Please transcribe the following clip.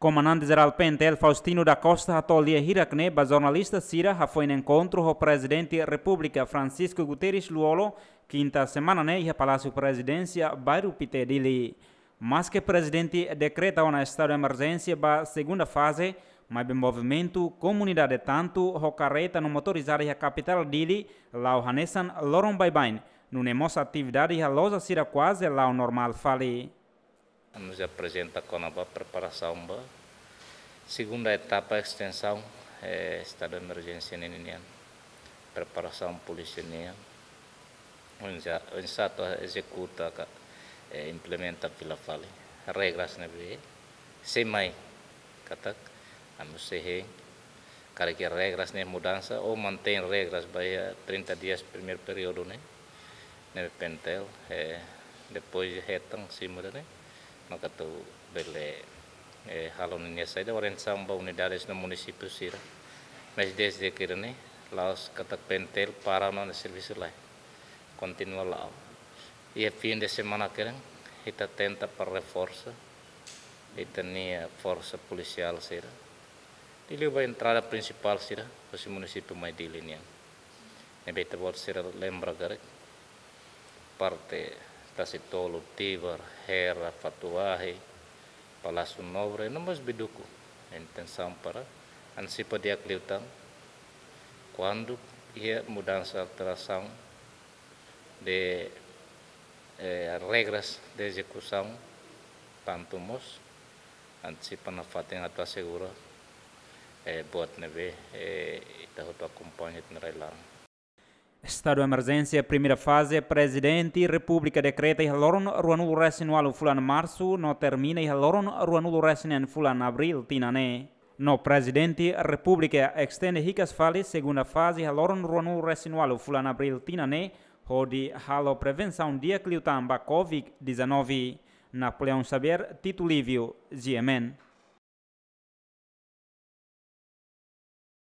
Comandante-Geral Pentel Faustino da Costa atolia Hirakne, ba jornalista Sira, ha foi em encontro com o presidente da República Francisco Guterres Luolo, quinta semana, né, e Palácio Presidência, bairro Pite Dili. Mas que o presidente decreta um estado de emergência para segunda fase, mas o movimento comunidade tanto, ho carreta no motorizado a capital Dili, lá o Hanessan Loron Baibain, no nemos atividade a loja Sira quase lá o normal fale nos apresenta a preparação. Ba. Segunda etapa, extensão, é, estado de emergência neninian, preparação polícia onde já, Sato executa, é, implementa pela fala, regras na vida, sem mais, katak, ser cara que regras nem mudança ou mantém regras vai 30 dias primeiro período né, né pentel, é, depois retam cima né. nakatu belle e eh, halonnya saya warensa unidades unidades no municipio sira mas desde kirane laos katak pentel para non servicio lai continua lao ia fin de semana keren kita tenta per reforzo kita nia forza policial sira di luar entrada principal sira kasi municipio mai di nian nebeta bor sira lembra garek parte Tasitolo, Tivar, Hera, Fatuahe, Palácio Nobre e Namas Biduco. A intenção para antecipa de acliutão quando ia mudança, alteração de eh, regras de execução, tanto mos antecipa na fatem a tua segura, eh, boa neve, eh, e da tua companhia de Estado de emergência, primeira fase, presidente República decreta e haloron ruanulo resin walu fulan março, no termina e haloron ruanulo resin en fulan abril tinané. No presidente República extende ricas fales, segunda fase, haloron ruanulo resin walu fulan abril tinané, hodi halo prevenção dia cliutamba Covid-19. Napoleão saber Tito Livio, Ziemen.